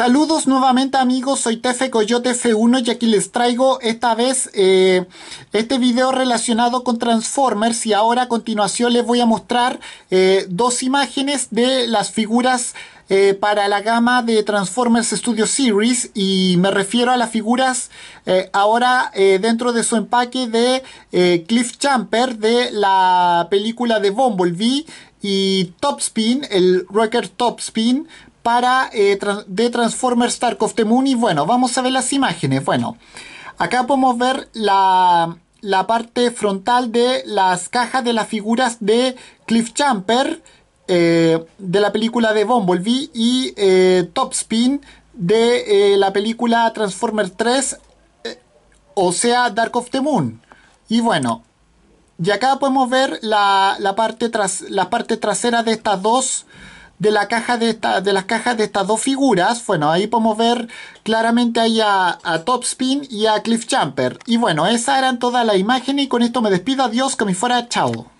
Saludos nuevamente amigos, soy Tefe Coyote F1 y aquí les traigo esta vez eh, este video relacionado con Transformers y ahora a continuación les voy a mostrar eh, dos imágenes de las figuras eh, para la gama de Transformers Studio Series y me refiero a las figuras ahora dentro de su empaque de Cliff Jumper de la película de Bumblebee y Topspin, el Rocker Topspin, para, eh, de Transformers of the Moon. Y bueno, vamos a ver las imágenes. Bueno, acá podemos ver la, parte frontal de las cajas de las figuras de Cliff Champer. Eh, de la película de Bumblebee y eh, Top Topspin de la película Transformers 3, o sea, Dark of the Moon. Y bueno, y acá podemos ver la, parte, la parte trasera de estas dos de, la caja de, esta, de las cajas de estas dos figuras. Bueno, ahí podemos ver claramente ahí a, Topspin y a Cliff Jumper. Y bueno, esa eran toda la imagen. y con esto me despido. Adiós, que me fuera. Chao.